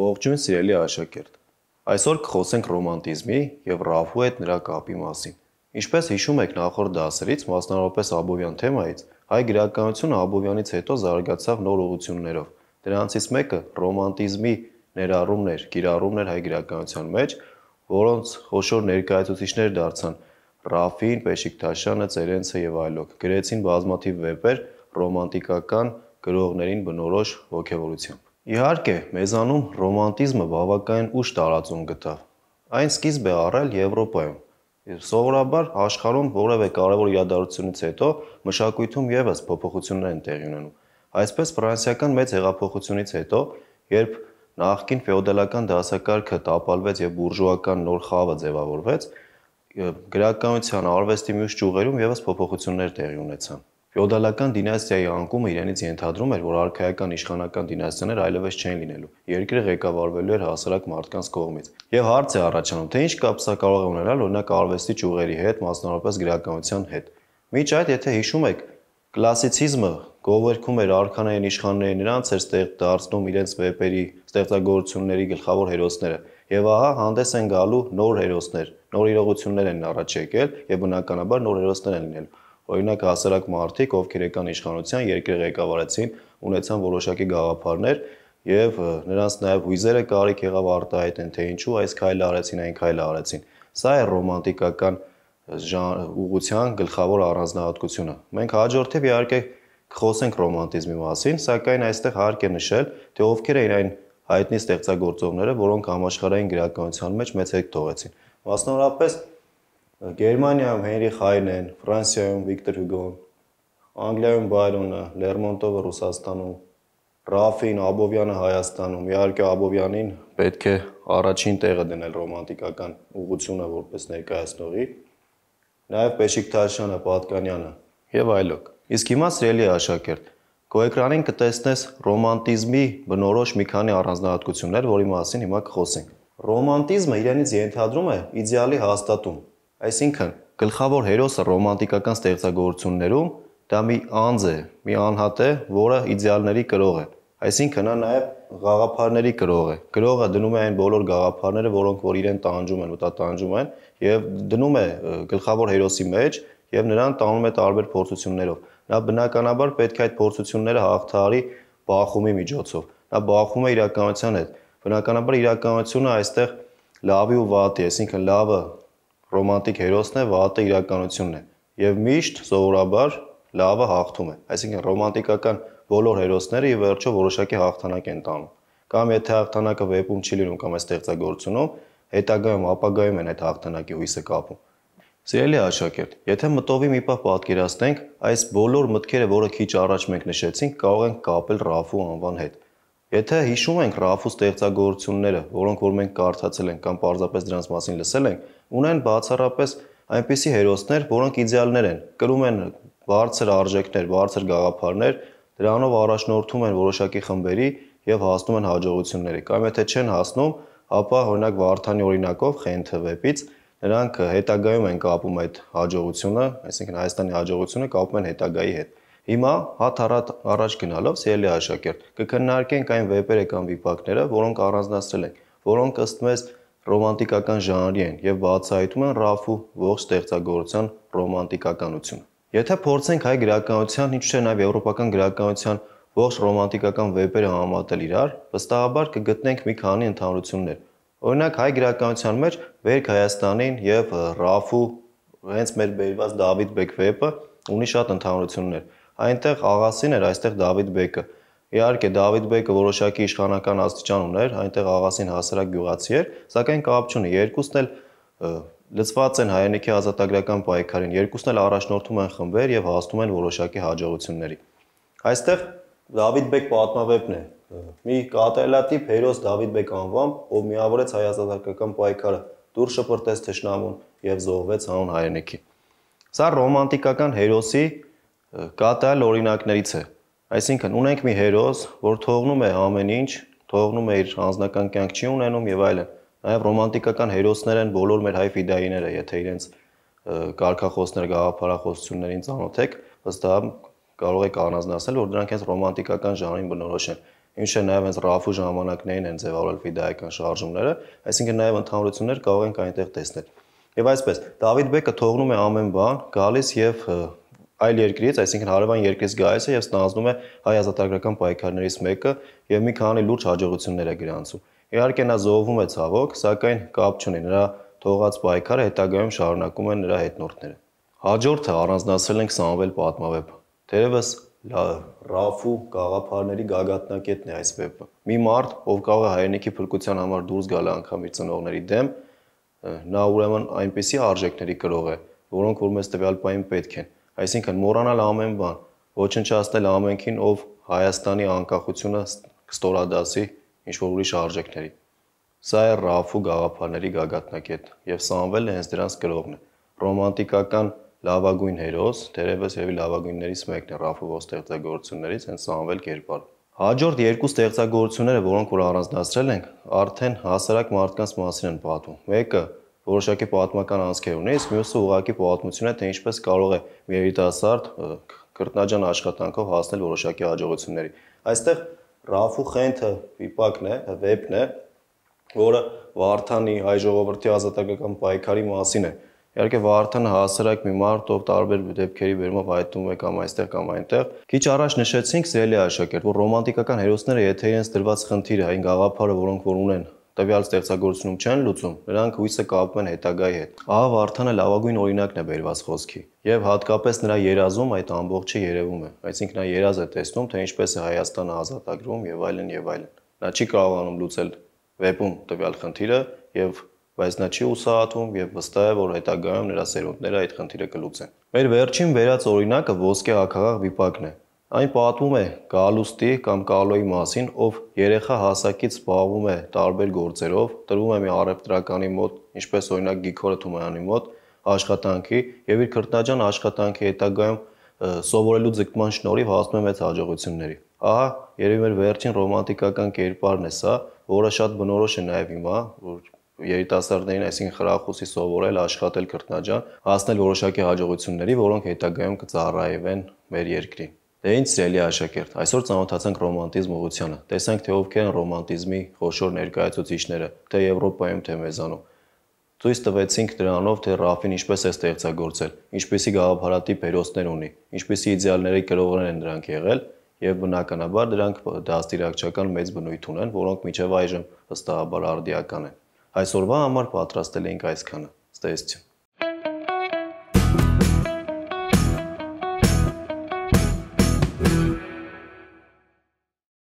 Ողջույն, սիրելի աշակերտ։ Այսօր կխոսենք ռոմանտիզմի եւ Ռաֆու հետ նրա կապի մասին։ Ինչպես հիշում եք նախորդ դասերից, մասնավորապես Աբովյան թեմայից, հայ գրականությունը Աբովյանից հետո զարգացավ նոր ուղություններով։ Դրանցից մեկը ռոմանտիզմի ներառումն էր, գիրառումն էր հայ գրականության մեջ, որոնց խոշոր ներկայացուցիչներ դարձան Ռաֆին, Պեշիկտաշյանը, Ծերենցը եւ այլոք։ Գրեցին բազմաթիվ վեպեր ռոմանտիկական գրողներին բնորոշ ողքեվորությամբ։ Իհարկե, մեզանում ռոմանտիզմը բավականին ուշ տարածում գտավ։ Այն սկիզբ է առել Եվրոպայում։ Եվ սովորաբար աշխարհում որևէ կարևոր իրադարձությունից հետո մշակույթում եւս փոփոխություններ են տեղի ունենում։ Այսպես ֆրանսիական մեծ հեղափոխությունից հետո, երբ նախկին ֆեոդալական դասակարգը տապալվեց եւ բուրժուական նոր խավը ձևավորվեց, գրականության, արվեստի մյուս ճյուղերում եւս փոփոխություններ տեղի ունեցան։ Ֆեոդալական դինաստիայի անկումը իրենից ենթադրում էր, որ արքայական իշխանական դինաստիաներ այլևս չեն լինելու։ Երկիրը ղեկավարվելու էր հասարակ մարդկանց կողմից։ Եվ հարց է առաջանում, թե ինչ կապ սա կարող է ունենալ օրինակ արվեստի ճյուղերի հետ, մասնավորապես գրականության հետ։ Միջ այդ, եթե հիշում եք, կլասիցիզմը գովերքում էր արքանային իշխանները, նրանց էր ստեղ դարձնում իրենց վեպերի ստեղծագործությունների գլխավոր հերոսները։ Եվ ահա հանդես են գալու նոր հերոսներ, նոր իրողություններ են առաջ եկել եւ բնականաբար նոր հերոսներ են լինելու։ Օրինակ հասարակ մարդիկ, ովքեր եկան իշխանության, երկրի ղեկավարեցին, ունեցան որոշակի գաղափարներ եւ նրանց նաեւ հույզերը կարիք եղավ արտահայտեն, թե ինչու այս քայլը արեցին, այն քայլը արեցին։ Սա է ռոմանտիկական ուղղության գլխավոր առանձնահատկությունը։ Մենք հաջորդիվ իհարկե կխոսենք ռոմանտիզմի մասին, սակայն այստեղ հարկ է նշել, թե ովքեր էին այն հայտնի ստեղծագործողները, որոնք համաշխարհային գրականության մեջ մեծ հետք թողեցին։ Մասնավորապես Գերմանիայում Հենրի Հայնեն, Ֆրանսիայում Վիկտոր Հյուգոն, Անգլիայում Բայրոնը, Լերմոնտովը Ռուսաստանում, Ռաֆին, Աբովյանը Հայաստանում։ Իհարկե Աբովյանին պետք է առաջին տեղը դնել ռոմանտիկական ուղղությունը որպես ներկայացնողի։ Նաև Պեշիկ Թաշյանը, Պատկանյանը եւ այլոք։ Իսկ հիմա սիրելի աշակերտ, քո էկրանին կտեսնես ռոմանտիզմի բնորոշ մի քանի առանձնահատկություններ, որի մասին հիմա կխոսենք։ Ռոմանտիզմը իրենից ենթադրում է իդեալի հաստատում, Այսինքն, գլխավոր հերոսը ռոմանտիկական ստեղծագործություններում դա մի անձ է, մի անհատ է, որը իդեալների կրող է։ Այսինքն, նա նաև գաղափարների կրող է։ Գրողը դնում է այն բոլոր գաղափարները, որոնք որ իրեն տանջում են, մտա տանջում են, եւ դնում է գլխավոր հերոսի մեջ եւ նրան տանում է տարբեր փորձություններով։ Նա բնականաբար պետք է այդ փորձությունները հաղթարի բախումի միջոցով։ Նա բախում է իրականության հետ։ Բնականաբար իրականությունը այստեղ լավի ու վատի, այսինքն լավը ռոմանտիկ հերոսն է, վատը իրականությունն է եւ միշտ սովորաբար լավը հաղթում է։ Այսինքն ռոմանտիկական բոլոր հերոսները ի վերջո որոշակի հաղթանակ են տանում։ Կամ եթե հաղթանակը վեպում չի լինում կամ է ստեղծագործությունում, հետագայում ապագայում են այդ հաղթանակի հույսը կապում։ Սիրելի աշակերտ, եթե մտովի մի պահ պատկերացնենք, այս բոլոր մտքերը, որը քիչ առաջ մենք նշեցինք, կարող են կապել Ռաֆու անվան հետ։ Եթե հիշում ենք Ռաֆու ստեղծագործությունները, որոնք որ մենք կարդացել ենք կամ պարզապես դրանց մասին լսել ենք, ունեն բացառապես այնպիսի հերոսներ, որոնք իդեալներ են, կրում են բարձր արժեքներ, բարձր գաղափարներ, դրանով առաջնորդում են որոշակի խմբերի եւ հասնում են հաջողությունների։ Կամ եթե չեն հասնում, ապա օրինակ Վարդանի օրինակով Խենթը վեպից նրանք հետագայում են կապում այդ հաջողությունը, այսինքն Հայաստանի հաջողությունը կապում են հետագայի հետ։ Հիմա հատ առաջ գնալով սիրելի աշակերտ, կքննարկենք այն վեպերը կամ վիպակները, որոնք առանձնացրել ենք, որոնք ըստ մեզ ռոմանտիկական ժանրի են եւ բացահայտում են Ռաֆու ողջ ստեղծագործության ռոմանտիկականությունը։ Եթե փորձենք հայ գրականության, ինչու՞ նաեւ եվրոպական գրականության ողջ ռոմանտիկական վեպերը համատել իրար, վստահաբար կգտնենք մի քանի ընդհանրություններ։ Օրինակ հայ գրականության մեջ Վերք Հայաստանին եւ Ռաֆու հենց մեր բերված Դավիթ Բեկ վեպը ունի շատ ընդհանրություններ այնտեղ Աղասին էր, այստեղ Դավիթ Բեկը։ Իհարկե Դավիթ Բեկը որոշակի իշխանական աստիճան ուներ, այնտեղ Աղասին հասարակ գյուղացի էր, սակայն կապ չունի, երկուսն էլ լծված են հայերենիքի ազատագրական պայքարին, երկուսն էլ առաջնորդում են խմբեր եւ հասնում են որոշակի հաջողությունների։ Այստեղ Դավիթ Բեկ պատմավեպն է, մի կատարելատիպ հերոս Դավիթ Բեկ անվամբ, ով միավորեց հայ ազատագրական պայքարը, դուրս շպրտեց թշնամուն եւ զոհվեց հանուն հայրենիքի։ Սա ռոմանտիկական հերոսի կատարել օրինակներից է։ Այսինքն ունենք մի հերոս, որ թողնում է ամեն ինչ, թողնում է իր անձնական կյանք չի ունենում եւ այլն։ Նաեւ ռոմանտիկական հերոսներ են բոլոր մեր հայ ֆիդայիները, եթե իրենց կարկախոսներ, գաղափարախոսություններին ծանոթեք, վստահ կարող եք առանձնացնել, որ դրանք հենց ռոմանտիկական ժանրին բնորոշ են։ Ինչը նաեւ հենց Ռաֆու ժամանակներին են ձևավորել ֆիդայական շարժումները, այսինքն նաեւ ընդհանրություններ կարող ենք այնտեղ տեսնել։ Եվ այսպես, Դավիթ Բեկը թողնում է ամեն բան, գալիս եւ այլ երկրից, այսինքն հարևան երկրից գալիս է եւ ստանձնում է հայ ազատագրական պայքարներից մեկը եւ մի քանի լուրջ հաջողություններ է գրանցում։ Իհարկե նա զոհվում է ցավոք, սակայն կապ չունի նրա թողած պայքարը հետագայում շարունակում են նրա հետնորդները։ Հաջորդը առանձնացրել ենք Սամվել պատմավեպը։ Թերևս Ռաֆու գաղափարների գագաթնակետն է այս վեպը։ Մի մարդ, ով կարող է հայրենիքի փրկության համար դուրս գալ անգամ իր ծնողների դեմ, նա ուրեմն այնպիսի արժեքների կրող է, որոնք որ մեզ տվյալ պահին պետք են։ Այսինքն մոռանալ ամեն բան, ոչնչացնել ամենքին, ով Հայաստանի անկախությունը կստորադասի ինչ որ ուրիշ արժեքների։ Սա է Ռաֆու գաղափարների գագաթնակետ եւ Սամվելը հենց դրանց գրողն է։ Ռոմանտիկական լավագույն հերոս, դերևս երևի լավագույններից մեկն է Ռաֆու ոստեղծագործություններից, հենց Սամվել կերպարը։ Հաջորդ երկու ստեղծագործությունները, որոնք որ առանձնացրել ենք, արդեն հասարակ մարդկանց մասին են պատում։ Մեկը որոշակի պատմական անցքեր ունի, իսկ մյուսը ուղղակի պատմություն է, թե ինչպես կարող է մի երիտասարդ կրտնաջան աշխատանքով հասնել որոշակի հաջողությունների։ Այստեղ Ռաֆու խենթը վիպակն է, վեբն է, որը Վարդանի հայ ժողովրդի ազատագրական պայքարի մասին է։ Իհարկե Վարդանը հասարակ մի մարդ, ով տարբեր դեպքերի վերումով հայտնվում է կամ այստեղ կամ այնտեղ։ Քիչ առաջ նշեցինք սիրելի աշակերտ, որ ռոմանտիկական հերոսները եթե իրենց դրված խնդիրը, այն գաղափարը, որոնք որ ունեն տվյալ ստեղծագործությունում չեն լուծում, նրանք հույսը կապում են հետագայի հետ։ Ահա Վարդանը լավագույն օրինակն է բերված խոսքի, եւ հատկապես նրա երազում այդ ամբողջը երևում է։ Այսինքն նա երազ է տեսնում, թե ինչպես է Հայաստանը ազատագրվում եւ այլն եւ այլն։ Նա չի կարողանում լուծել վեբում տվյալ խնդիրը եւ բայց նա չի ուսահատվում եւ վստահ է որ հետագայում նրա սերունդները այդ խնդիրը կլուծեն։ Մեր վերջին վերած օրինակը ոսկե ակաղաղ վիպակն է։ Այն պատմում է գալուստի կամ կալոյի մասին, ով երեխա հասակից զբաղվում է տարբեր գործերով, տրվում է մի առևտրականի մոտ, ինչպես օրինակ Գիգորը Թումանյանի մոտ աշխատանքի եւ իր քրտնաջան աշխատանքի հետագայում սովորելու ձգտման շնորհիվ հասնում է մեծ հաջողությունների։ Ահա, երևի մեր վերջին ռոմանտիկական կերպարն է սա, որը շատ բնորոշ է նաեւ հիմա, որ երիտասարդներին, այսինքն խրախուսի սովորել, աշխատել քրտնաջան, հասնել որոշակի հաջողությունների, որոնք հետագայում կծառայեն մեր երկրին։ Դե ինչ սիրելի աշակերտ, այսօր ծանոթացանք ռոմանտիզմ ուղությանը։ Տեսանք թե ովքեր են ռոմանտիզմի խոշոր ներկայացուցիչները, թե Եվրոպայում, թե մեզանում։ Ցույց տվեցինք դրանով, թե Ռաֆին ինչպես է ստեղծագործել, ինչպիսի գաղափարատիպ հերոսներ ունի, ինչպիսի իդեալների կրողներ են դրանք եղել, եւ բնականաբար դրանք դաստիարակչական մեծ բնույթ ունեն, որոնք միջև այժմ վստահաբար արդիական են։ Այսօրվա համար պատրաստել ենք այսքանը։ Ստեսություն։